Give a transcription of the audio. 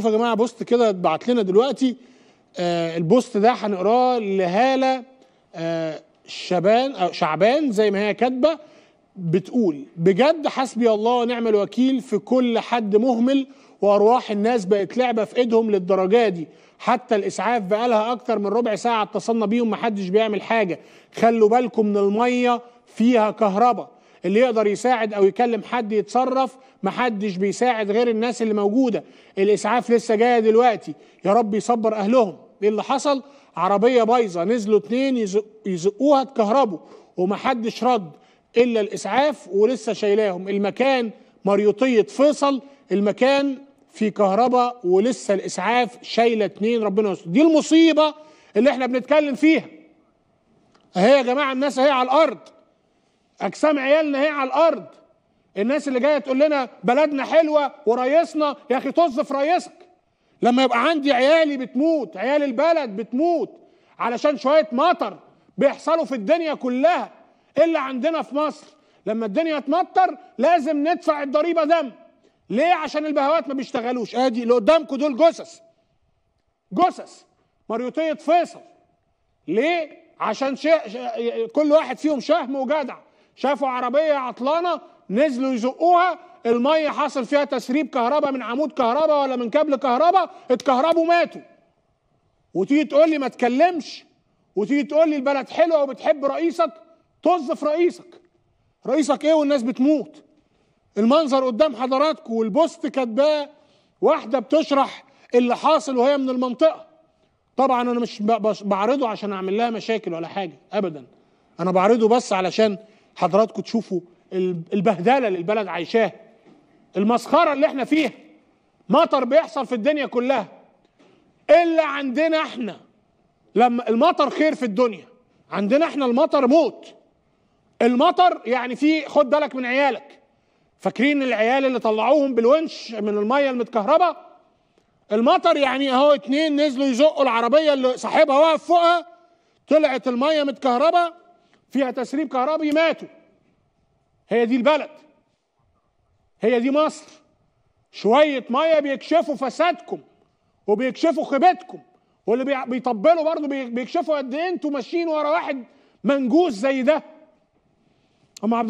شوفوا يا جماعه بوست كده اتبعت لنا دلوقتي آه البوست ده هنقراه لهاله آه شبان أو آه، شعبان زي ما هي كاتبه بتقول بجد حسبي الله ونعم الوكيل في كل حد مهمل وارواح الناس بقت لعبه في ايدهم للدرجه دي حتى الاسعاف بقالها اكتر من ربع ساعه اتصلنا بيهم محدش بيعمل حاجه خلوا بالكم من الميه فيها كهرباء اللي يقدر يساعد او يكلم حد يتصرف محدش بيساعد غير الناس اللي موجوده الاسعاف لسه جايه دلوقتي يا رب يصبر اهلهم ايه اللي حصل عربيه بايظه نزلوا اتنين يزقوها تكهربوا ومحدش رد الا الاسعاف ولسه شايلاهم المكان مريوطيه فيصل المكان في كهرباء ولسه الاسعاف شايله اتنين ربنا يستر دي المصيبه اللي احنا بنتكلم فيها اهي يا جماعه الناس اهي على الارض اجسام عيالنا هي على الارض الناس اللي جايه تقول لنا بلدنا حلوه وريسنا يا اخي طز في ريسك لما يبقى عندي عيالي بتموت عيال البلد بتموت علشان شويه مطر بيحصلوا في الدنيا كلها الا عندنا في مصر لما الدنيا تمطر لازم ندفع الضريبه دم ليه عشان البهوات ما بيشتغلوش ادي اللي قدامكم دول جثث جثث مريوطيه فيصل ليه عشان شيء كل واحد فيهم شهم وجدع شافوا عربيه عطلانه نزلوا يزقوها الميه حصل فيها تسريب كهرباء من عمود كهرباء ولا من كابل كهرباء اتكهربوا ماتوا وتيجي تقول لي ما تكلمش وتيجي تقول لي البلد حلوه وبتحب رئيسك طز في رئيسك رئيسك ايه والناس بتموت المنظر قدام حضراتكم والبوست كاتباه واحده بتشرح اللي حاصل وهي من المنطقه طبعا انا مش بعرضه عشان اعمل لها مشاكل ولا حاجه ابدا انا بعرضه بس علشان حضراتكم تشوفوا البهدله اللي البلد عايشاها المسخره اللي احنا فيها مطر بيحصل في الدنيا كلها الا عندنا احنا لما المطر خير في الدنيا عندنا احنا المطر موت المطر يعني في خد بالك من عيالك فاكرين العيال اللي طلعوهم بالونش من الميه المتكهربه المطر يعني اهو اتنين نزلوا يزقوا العربيه اللي صاحبها واقف فوقها طلعت الميه متكهربه فيها تسريب كهربي ماتوا هي دي البلد هي دي مصر شوية مية بيكشفوا فسادكم وبيكشفوا خيبتكم واللي بيطبلوا برضه بيكشفوا قد ايه انتوا ماشيين ورا واحد منجوس زي ده أما عبد